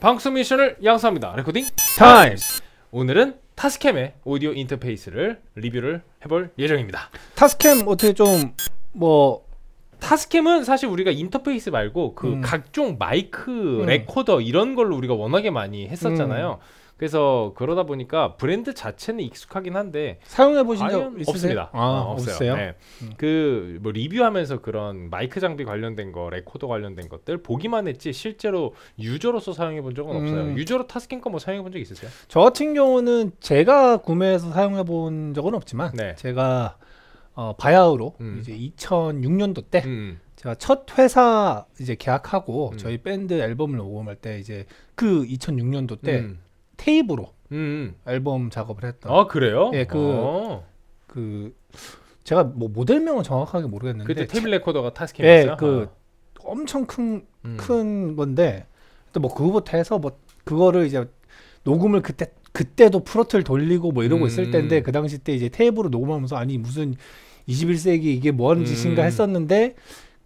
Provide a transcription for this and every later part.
방송 미션을 양성합니다 레코딩 타임스 오늘은 타스캠의 오디오 인터페이스를 리뷰를 해볼 예정입니다 타스캠 어떻게 좀뭐 타스캠은 사실 우리가 인터페이스 말고 그 음. 각종 마이크, 음. 레코더 이런 걸로 우리가 워낙에 많이 했었잖아요. 음. 그래서 그러다 보니까 브랜드 자체는 익숙하긴 한데 사용해 보신 적 없습니다. 아, 어, 없어요. 네. 음. 그뭐 리뷰하면서 그런 마이크 장비 관련된 거, 레코더 관련된 것들 보기만 했지 실제로 유저로서 사용해 본 적은 없어요. 음. 유저로 타스캠 거 뭐 사용해 본 적 있으세요? 저 같은 경우는 제가 구매해서 사용해 본 적은 없지만 네. 제가 어, 바야흐로 음. 이제 2006년도 때 음. 제가 첫 회사 이제 계약하고 음. 저희 밴드 앨범을 녹음할 때 이제 그 2006년도 때 음. 테이프로 음, 음. 앨범 작업을 했던. 아 그래요? 예, 그, 어. 그 제가 뭐 모델명은 정확하게 모르겠는데 그때 테이블 레코더가 타스캠이었어요. 예, 아. 그 엄청 큰큰 큰 건데 또 뭐 그거부터 해서 뭐 그거를 이제 녹음을 그때 그때도 프로틀 돌리고 뭐 이러고 음. 있을 때인데 그 당시 때 이제 테이프로 녹음하면서 아니 무슨 21세기 이게 뭔 짓인가 음. 했었는데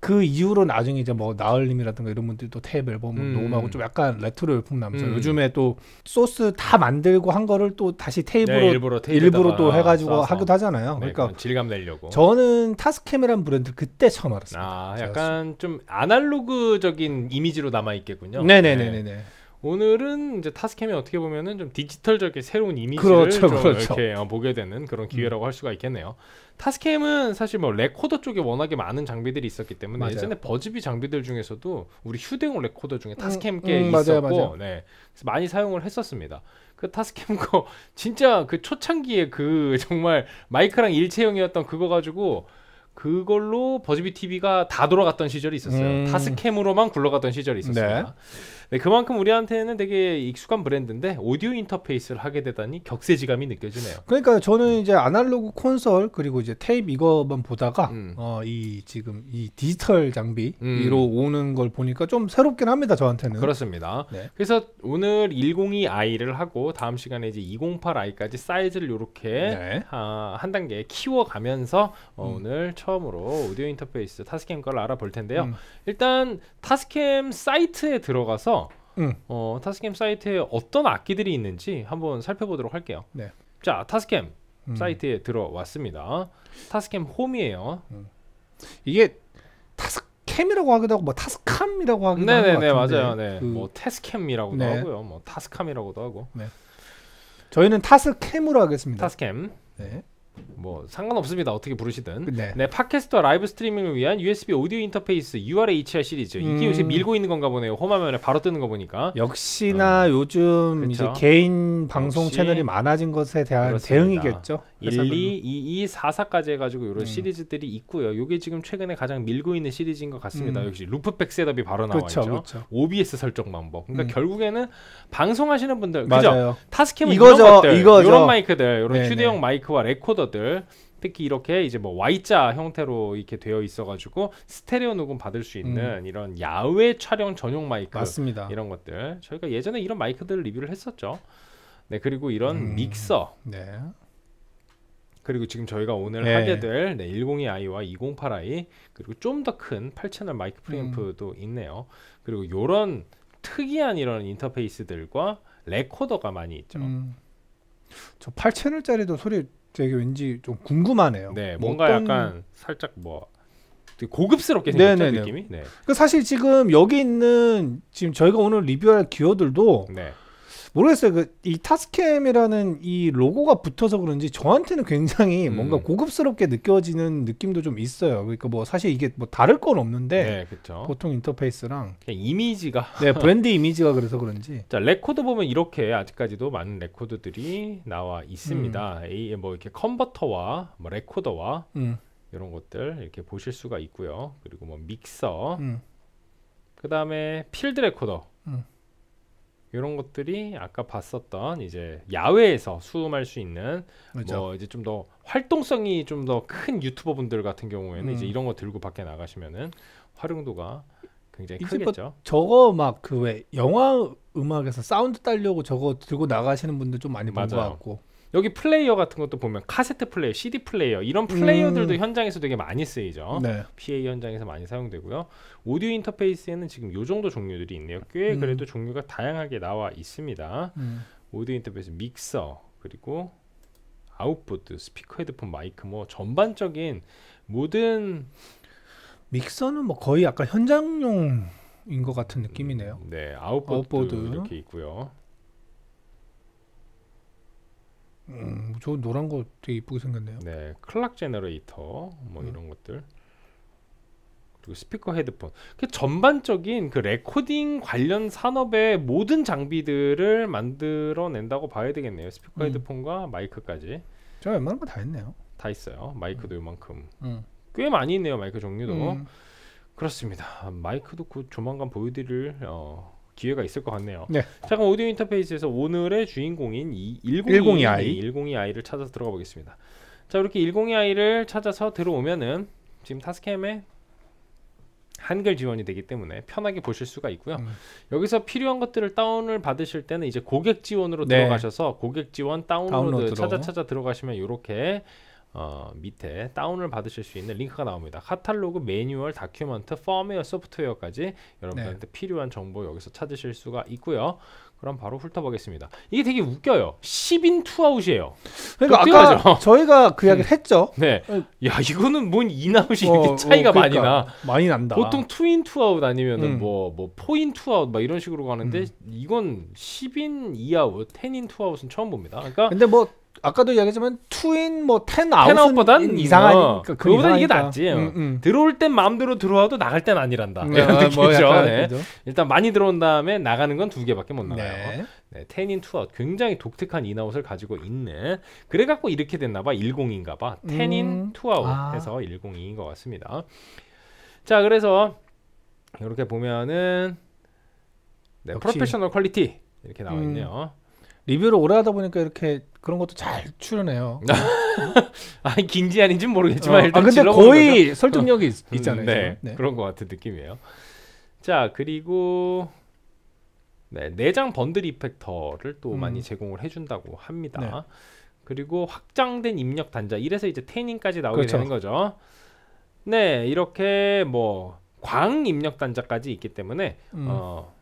그 이후로 나중에 이제 뭐 나얼님이라든가 이런 분들이 또탭 앨범을 음. 녹음하고 좀 약간 레트로 열풍 나면서 음. 요즘에 또 소스 다 만들고 한 거를 또 다시 테이블로 네, 일부러, 일부러 또 해가지고 써서. 하기도 하잖아요. 네, 그러니까 질감 내려고. 저는 타스캠이라는 브랜드 그때 처음 알았습니다. 아, 약간 좀 아날로그적인 이미지로 남아 있겠군요. 네네네네. 네. 네, 네. 네 오늘은 이제 타스캠이 어떻게 보면은 좀 디지털적인 새로운 이미지를 그렇죠, 좀 그렇죠. 이렇게 어, 보게 되는 그런 음. 기회라고 음. 할 수가 있겠네요. 타스캠은 사실 뭐 레코더 쪽에 워낙에 많은 장비들이 있었기 때문에 맞아요. 예전에 버즈비 장비들 중에서도 우리 휴대용 레코더 중에 타스캠 께 음, 음, 있었고 맞아요, 맞아요. 네 많이 사용을 했었습니다. 그 타스캠 거 진짜 그 초창기에 그 정말 마이크랑 일체형이었던 그거 가지고 그걸로 버즈비 TV가 다 돌아갔던 시절이 있었어요. 음. 타스캠으로만 굴러갔던 시절이 있었습니다. 네. 네, 그만큼 우리한테는 되게 익숙한 브랜드인데 오디오 인터페이스를 하게 되다니 격세지감이 느껴지네요. 그러니까 저는 이제 아날로그 콘솔 그리고 이제 테이프 이거만 보다가 음. 어, 이 지금 이 디지털 장비로 음. 오는 걸 보니까 좀 새롭긴 합니다. 저한테는. 그렇습니다. 네. 그래서 오늘 102i를 하고 다음 시간에 이제 208i까지 사이즈를 이렇게 아, 네. 한 단계 키워가면서 어, 음. 오늘 처 처음으로 오디오 인터페이스 타스캠 걸 알아볼 텐데요. 음. 일단 타스캠 사이트에 들어가서 음. 어, 타스캠 사이트에 어떤 악기들이 있는지 한번 살펴보도록 할게요. 네. 자, 타스캠 음. 사이트에 들어왔습니다. 타스캠 홈이에요. 음. 이게 타스캠이라고 하기도 하고 뭐 타스캄이라고 하기도 네, 하고 네네 맞아요. 네. 그... 뭐 테스캠이라고도 네. 하고요. 뭐 타스캄이라고도 하고. 네. 저희는 타스캠으로 하겠습니다. 타스캠. 네. 뭐 상관없습니다. 어떻게 부르시든. 네. 네. 팟캐스트와 라이브 스트리밍을 위한 USB 오디오 인터페이스 URHR 시리즈. 이게 음... 요새 밀고 있는 건가 보네요. 홈화면에 바로 뜨는 거 보니까. 역시나 음. 요즘 그쵸? 이제 개인 방송 역시... 채널이 많아진 것에 대한 그렇습니다. 대응이겠죠. 1, 2, 2, 4, 4까지 해가지고 이런 음. 네. 시리즈들이 있고요. 이게 지금 최근에 가장 밀고 있는 시리즈인 것 같습니다. 음. 역시 루프백 셋업이 바로 나와 그쵸, 죠 그쵸. OBS 설정 방법. 그러니까 음. 결국에는 방송하시는 분들, 그죠? 타스캠은 이거죠, 이런 것들, 이거죠. 이런 마이크들, 이런 네네. 휴대용 마이크와 레코더들. 특히 이렇게 이제 뭐 Y자 형태로 이렇게 되어 있어가지고 스테레오 녹음 받을 수 있는 음. 이런 야외 촬영 전용 마이크 맞습니다. 이런 것들 저희가 예전에 이런 마이크들을 리뷰를 했었죠. 네 그리고 이런 음. 믹서, 네. 그리고 지금 저희가 오늘 네. 하게 될 네, 102i와 208i 그리고 좀 더 큰 8채널 마이크 프리앰프도 음. 있네요. 그리고 요런 특이한 이런 인터페이스들과 레코더가 많이 있죠. 음. 저 8채널짜리도 소리 되게 왠지 좀 궁금하네요. 네, 뭐 뭔가 어떤... 약간 살짝 뭐 되게 고급스럽게 생겼죠 느낌이. 네. 그 사실 지금 여기 있는 지금 저희가 오늘 리뷰할 기어들도 네. 모르겠어요. 그이 타스캠이라는 이 로고가 붙어서 그런지 저한테는 굉장히 음. 뭔가 고급스럽게 느껴지는 느낌도 좀 있어요. 그러니까 뭐 사실 이게 뭐 다를 건 없는데 네, 보통 인터페이스랑 이미지가 네 브랜드 이미지가 그래서 그런지 자 레코드 보면 이렇게 아직까지도 많은 레코드들이 나와 있습니다. 음. 뭐 이렇게 컨버터와 뭐 레코더와 음. 이런 것들 이렇게 보실 수가 있고요. 그리고 뭐 믹서 음. 그 다음에 필드 레코더 음. 이런 것들이 아까 봤었던 이제 야외에서 수음할 수 있는 그렇죠. 뭐 이제 좀 더 활동성이 좀 더 큰 유튜버 분들 같은 경우에는 음. 이제 이런 거 들고 밖에 나가시면은 활용도가 굉장히 뭐 크겠죠. 저거 막 그 왜 영화 음악에서 사운드 딸려고 저거 들고 나가시는 분들 좀 많이 본것 같고. 여기 플레이어 같은 것도 보면 카세트 플레이어, CD 플레이어 이런 플레이어들도 음. 현장에서 되게 많이 쓰이죠. 네. PA 현장에서 많이 사용되고요. 오디오 인터페이스에는 지금 요 정도 종류들이 있네요. 꽤 음. 그래도 종류가 다양하게 나와 있습니다. 음. 오디오 인터페이스 믹서 그리고 아웃풋, 스피커, 헤드폰, 마이크 뭐 전반적인 모든 믹서는 뭐 거의 약간 현장용인 것 같은 느낌이네요. 음, 네, 아웃보드. 이렇게 있고요. 음, 저 노란 거 되게 이쁘게 생겼네요. 네, 클락 제너레이터 뭐 음. 이런 것들. 그리고 스피커 헤드폰. 그 전반적인 그 레코딩 관련 산업의 모든 장비들을 만들어낸다고 봐야 되겠네요. 스피커 음. 헤드폰과 마이크까지. 저 웬만한 거다 했네요. 다 있어요. 마이크도 음. 이만큼. 음. 꽤 많이 있네요. 마이크 종류도. 음. 그렇습니다. 마이크도 곧 조만간 보여드릴 어, 기회가 있을 것 같네요. 네. 자 그럼 오디오 인터페이스에서 오늘의 주인공인 이 1022i 1022i를 찾아서 들어가 보겠습니다. 자 이렇게 1022를 찾아서 들어오면은 지금 타스캠에 한글 지원이 되기 때문에 편하게 보실 수가 있고요. 음. 여기서 필요한 것들을 다운을 받으실 때는 이제 고객 지원으로 네. 들어가셔서 고객 지원 다운로드 다운로드로. 찾아 찾아 들어가시면 이렇게 어, 밑에 다운을 받으실 수 있는 링크가 나옵니다. 카탈로그, 매뉴얼, 다큐먼트, 펌웨어, 소프트웨어까지 여러분들한테 네. 필요한 정보 여기서 찾으실 수가 있고요. 그럼 바로 훑어보겠습니다. 이게 되게 웃겨요. 10인 투아웃이에요. 그러니까 아까 저희가 그 이야기를 음, 했죠. 네. 어. 야 이거는 뭔 인아웃이 어, 이렇게 어, 차이가 어, 그러니까. 많이 나. 많이 난다. 보통 투인 투아웃 아니면은 뭐뭐 음. 뭐, 뭐 인 투아웃 막 이런 식으로 가는데 음. 이건 10인 이아웃, 10인 투아웃은 처음 봅니다. 그러니까 근데 뭐 아까도 이야기했지만 투인 뭐 텐 아웃보단 음. 이상한 어, 그러니까 그거보다 이게 낫지. 어. 음, 음. 들어올 땐 마음대로 들어와도 나갈 땐 아니란다. 음, 이런 아, 뭐 느 네. 일단 많이 들어온 다음에 나가는 건 두 개밖에 못 나가요. 네. 네, 텐인 투아웃 굉장히 독특한 인아웃을 가지고 있는 그래갖고 이렇게 됐나봐 10인가봐 텐인 투아웃 해서 102인 것 같습니다. 자 그래서 이렇게 보면은 네, 프로페셔널 퀄리티 이렇게 나와 음. 있네요. 리뷰를 오래 하다 보니까 이렇게 그런 것도 잘 출연해요. 아니 긴지 아닌지 는 모르겠지만 어, 일단 아, 근데 거의 거죠? 설득력이 어. 있, 음, 잖아요 네, 네, 그런 것 같은 느낌이에요. 자 그리고 네, 내장 번들 이펙터를 또 음. 많이 제공을 해준다고 합니다. 네. 그리고 확장된 입력 단자 이래서 이제 태닝까지 나오게 그렇죠. 되는 거죠. 네 이렇게 뭐 광 입력 단자까지 있기 때문에 음. 어,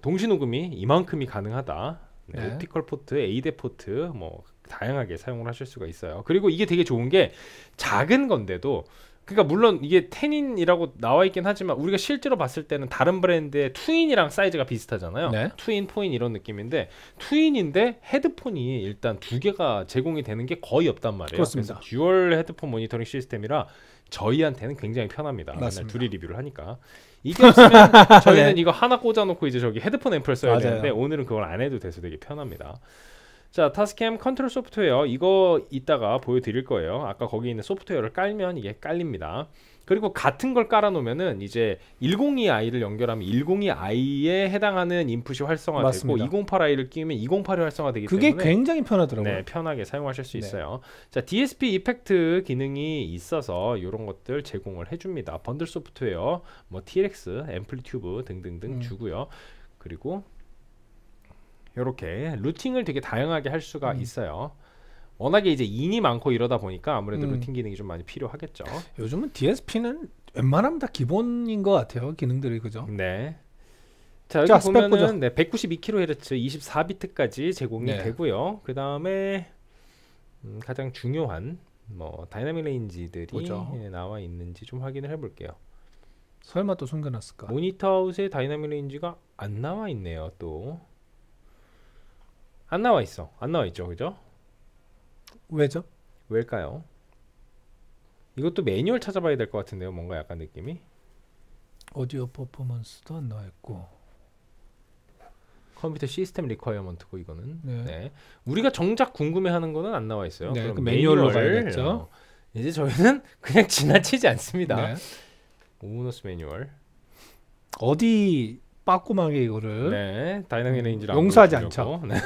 동시 녹음이 이만큼이 가능하다. 네. 옵티컬 포트, 에이데 포트 뭐 다양하게 사용을 하실 수가 있어요. 그리고 이게 되게 좋은 게 작은 건데도 그러니까 물론 이게 텐인이라고 나와 있긴 하지만 우리가 실제로 봤을 때는 다른 브랜드의 투인이랑 사이즈가 비슷하잖아요. 네. 투인, 포인 이런 느낌인데 투인인데 헤드폰이 일단 두 개가 제공이 되는 게 거의 없단 말이에요. 그렇습니다. 듀얼 헤드폰 모니터링 시스템이라 저희한테는 굉장히 편합니다. 맞습 둘이 리뷰를 하니까 이게 없으면 저희는 네. 이거 하나 꽂아놓고 이제 저기 헤드폰 앰플 써야 맞아요. 되는데 오늘은 그걸 안 해도 돼서 되게 편합니다. 자 타스캠 컨트롤 소프트웨어 이거 이따가 보여드릴 거예요. 아까 거기 있는 소프트웨어를 깔면 이게 깔립니다. 그리고 같은 걸 깔아놓으면은 이제 1 0 2이를 연결하면 1 0 2이에 해당하는 인풋이 활성화되고 2 0 8이를 끼우면 208이 활성화되기 그게 때문에 그게 굉장히 편하더라고요. 네, 편하게 사용하실 수 네. 있어요. 자, DSP 이펙트 기능이 있어서 이런 것들 제공을 해줍니다. 번들 소프트웨어, 뭐 TX, 앰플리튜브 등등등 음. 주고요. 그리고 이렇게 루팅을 되게 다양하게 할 수가 음. 있어요. 워낙에 이제 인이 많고 이러다 보니까 아무래도 음. 루틴 기능이 좀 많이 필요하겠죠. 요즘은 DSP는 웬만하면 다 기본인 것 같아요. 기능들이 그죠? 네. 자 여기 자, 보면은 네, 192kHz 24비트까지 제공이 네. 되고요. 그 다음에 음, 가장 중요한 뭐 다이나믹 레인지들이 그 나와 있는지 좀 확인을 해볼게요. 설마 또 숨겨놨을까? 모니터 아웃에 다이나믹 레인지가 안 나와 있네요. 또 안 나와 있어. 안 나와 있죠, 그죠? 왜죠? 왜일까요? 이것도 매뉴얼 찾아봐야 될 것 같은데요. 뭔가 약간 느낌이. 오디오 퍼포먼스도 안 나와 고 컴퓨터 시스템 리퀘어먼트고 이거는. 네. 네. 우리가 정작 궁금해하는 거는 안 나와 있어요. 네, 그 매뉴얼로 가야겠죠. 어. 이제 저희는 그냥 지나치지 않습니다. 네. 오너스 매뉴얼. 어디 빠꼼하게 이거를 네, 다이나믹 레인지를 용서하지 않죠. 네.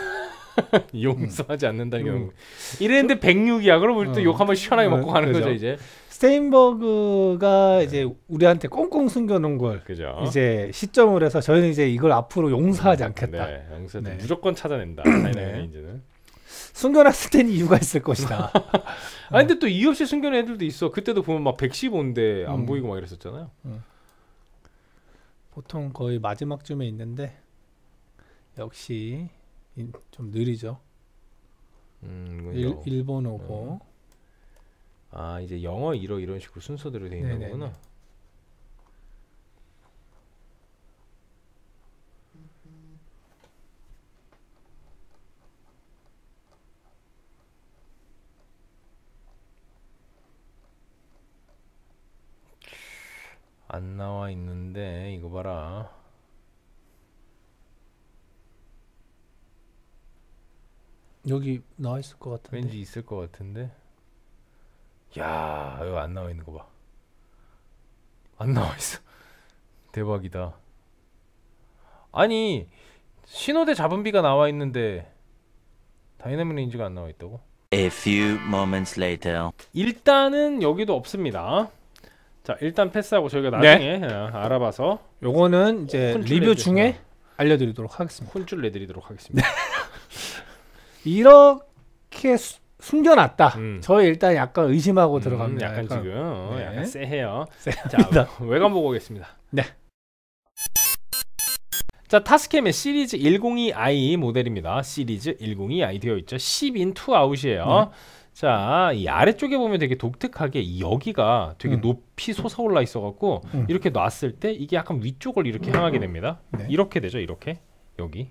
용서하지 않는다는 경우. 이랬는데 106이야. 그러면 어. 또욕 한번 시원하게 네, 먹고 가는 그죠. 거죠 이제. 스테인버그가 네. 이제 우리한테 꽁꽁 숨겨놓은 걸 그죠. 이제 시점을 해서 저희는 이제 이걸 앞으로 용서하지 음, 않겠다. 네, 용서 네. 무조건 찾아낸다. 네. 네, 네. 이제는. 숨겨놨을 땐 이유가 있을 것이다. 아 근데 또 이유 없이 숨겨낸 애들도 있어. 그때도 보면 막 115인데 안 음. 보이고 막 이랬었잖아요. 음. 보통 거의 마지막쯤에 있는데 역시 좀 느리죠. 음, 일, 일본어고. 음. 아 이제 영어 일어 이런 식으로 순서대로 되어 있는 거구나. 안 나와 있는데 이거 봐라 여기 나와 있을 것 같은데. 왠지 있을 것 같은데. 야, 이거 안 나와 있는 거 봐. 안 나와 있어. 대박이다. 아니, 신호대 잡음비가 나와 있는데 다이내믹 레인지가 안 나와 있다고? A few moments later. 일단은 여기도 없습니다. 자, 일단 패스하고 저희가 나중에 네. 예, 알아봐서 요거는 이제 리뷰 중에 알려드리도록 하겠습니다. 혼쭐 내드리도록 하겠습니다. 이렇게 수, 숨겨놨다. 음. 저 일단 약간 의심하고 음, 들어갑니다. 약간, 약간, 지금 어, 네. 약간 쎄해요. 자, 외관 보고 오겠습니다. 네. 자, 타스캠의 시리즈 102i 모델입니다. 시리즈 102i 되어 있죠. 10인 2아웃이에요. 네. 자, 이 아래쪽에 보면 되게 독특하게 여기가 되게 음. 높이 솟아올라 있어갖고 음. 이렇게 놨을 때 이게 약간 위쪽을 이렇게 음. 향하게 됩니다. 네. 이렇게 되죠, 이렇게. 여기.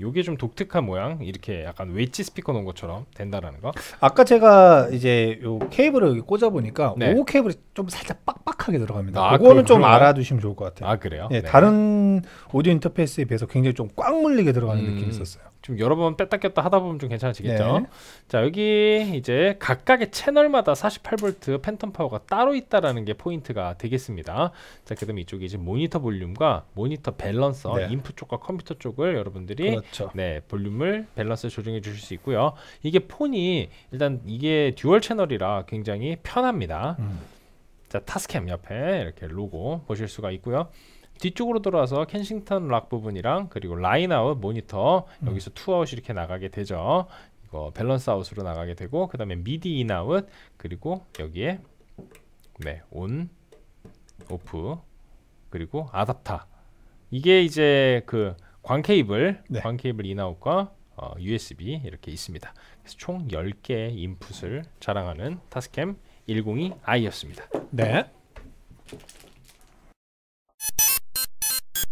요게 좀 독특한 모양 이렇게 약간 웨지 스피커 놓은 것처럼 된다라는 거 아까 제가 이제 요 케이블을 꽂아 보니까 네. 5 케이블이 좀 살짝 빡빡하게 들어갑니다 아, 그거는 좀그런 알아두시면 좋을 것 같아요 아 그래요? 네, 네. 다른 오디오 인터페이스에 비해서 굉장히 좀 꽉 물리게 들어가는 음... 느낌이 있었어요 좀 여러 번 뺐다 꼈다 하다 보면 좀 괜찮아지겠죠. 네. 자 여기 이제 각각의 채널마다 48V 팬텀 파워가 따로 있다라는 게 포인트가 되겠습니다. 자 그다음 이쪽에 이제 모니터 볼륨과 모니터 밸런서 네. 인풋 쪽과 컴퓨터 쪽을 여러분들이 그렇죠. 네 볼륨을 밸런스 조정해 주실 수 있고요. 이게 폰이 일단 이게 듀얼 채널이라 굉장히 편합니다. 음. 자 타스캠 옆에 이렇게 로고 보실 수가 있고요. 뒤쪽으로 돌아서 켄싱턴 락 부분이랑 그리고 라인아웃 모니터 음. 여기서 투아웃 이렇게 나가게 되죠. 이거 밸런스 아웃으로 나가게 되고 그 다음에 미디 인아웃 그리고 여기에 네온 오프 그리고 아답타 이게 이제 그 광케이블 네. 광케이블 인아웃과 어, USB 이렇게 있습니다. 그래서 총 10개의 인풋을 자랑하는 타스캠 102i였습니다. 네.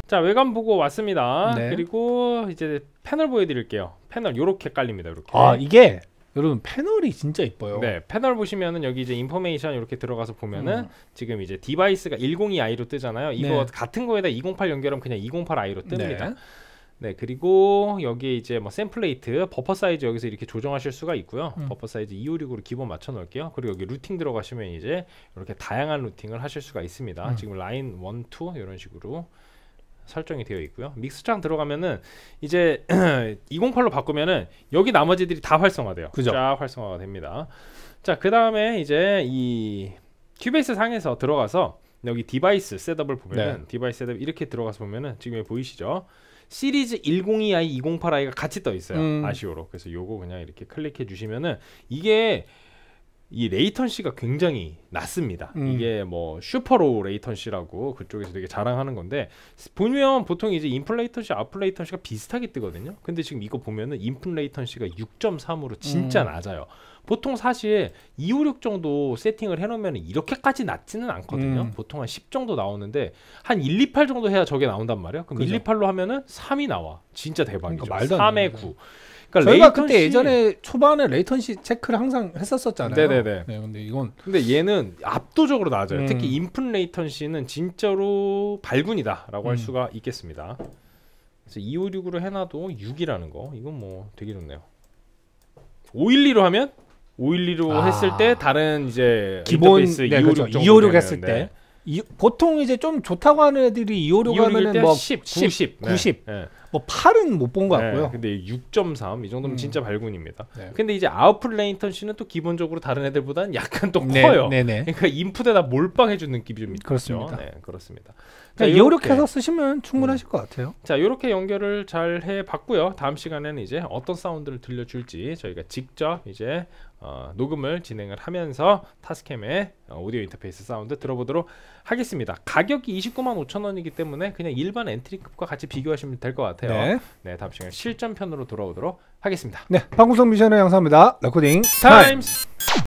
자 외관 보고 왔습니다. 네. 그리고 이제 패널 보여드릴게요. 패널 요렇게 깔립니다. 이렇게. 아 이게 여러분 패널이 진짜 이뻐요. 네, 패널 보시면은 여기 이제 인포메이션 이렇게 들어가서 보면은 음. 지금 이제 디바이스가 102i로 뜨잖아요. 이거 네. 같은 거에다 208 연결하면 그냥 208i로 뜹니다. 네. 네 그리고 여기에 이제 뭐 샘플레이트 버퍼 사이즈 여기서 이렇게 조정하실 수가 있고요 음. 버퍼 사이즈 256으로 기본 맞춰 놓을게요 그리고 여기 루팅 들어가시면 이제 이렇게 다양한 루팅을 하실 수가 있습니다 음. 지금 라인 1, 2 이런 식으로 설정이 되어 있고요. 믹스장 들어가면은 이제 208로 바꾸면은 여기 나머지들이 다 활성화돼요. 그죠? 쫙 활성화가 됩니다. 자, 그다음에 이제 이 큐베이스 상에서 들어가서 여기 디바이스 셋업을 보면은 네. 디바이스 셋업 이렇게 들어가서 보면은 지금 보이시죠? 시리즈 102i, 208i가 같이 떠 있어요. 음. 아쉬워로. 그래서 요거 그냥 이렇게 클릭해 주시면은 이게 이 레이턴시가 굉장히 낮습니다. 음. 이게 뭐 슈퍼로우 레이턴시라고 그쪽에서 되게 자랑하는 건데 보면 보통 이제 인플 레이턴시, 아플 레이턴시가 비슷하게 뜨거든요. 근데 지금 이거 보면은 인플 레이턴시가 6.3으로 진짜 음. 낮아요. 보통 사실 2, 5, 6 정도 세팅을 해놓으면 이렇게까지 낮지는 않거든요. 음. 보통 한 10 정도 나오는데 한 1, 2, 8 정도 해야 저게 나온단 말이에요. 그럼 그 1, 2, 8로 하면은 3이 나와. 진짜 대박이죠. 그러니까 3의 9. 그러니까 저희가 레이턴시... 그때 예전에 초반에 레이턴시 체크를 항상 했었었잖아요. 네네네. 네, 근데 이건 근데 얘는 압도적으로 낮아요. 음. 특히 인풋 레이턴시는 진짜로 발군이다라고 음. 할 수가 있겠습니다. 그래서 256으로 해놔도 6이라는 거 이건 뭐 되게 좋네요. 512로 하면 512로 아. 했을 때 다른 이제 기본 네, 256 그렇죠. 256 했을 때 네. 이, 보통 이제 좀 좋다고 하는 애들이 256 하면은 뭐 10, 9, 10, 90, 90. 네. 90. 뭐팔은못본것 네, 같고요. 네, 근데 6.3 이 정도면 음. 진짜 발군입니다. 네. 근데 이제 아웃플 레인턴 씨는 또 기본적으로 다른 애들보다는 약간 또 네, 커요. 네, 네. 그러니까 인풋에다 몰빵해주는 느낌이 좀 그렇습니다. 네, 그렇습니다. 그러니까 자, 요렇게 해서 쓰시면 충분하실 음. 것 같아요. 자, 요렇게 연결을 잘 해봤고요. 다음 시간에는 이제 어떤 사운드를 들려줄지 저희가 직접 이제 어, 녹음을 진행을 하면서 타스캠의 어, 오디오 인터페이스 사운드 들어보도록 하겠습니다. 가격이 29만 5천 원이기 때문에 그냥 일반 엔트리급과 같이 비교하시면 될 것 같아요. 네. 네. 다음 시간 실전 편으로 돌아오도록 하겠습니다. 네, 방구석 미션을 양사합니다. 레코딩 타임스. 타임스.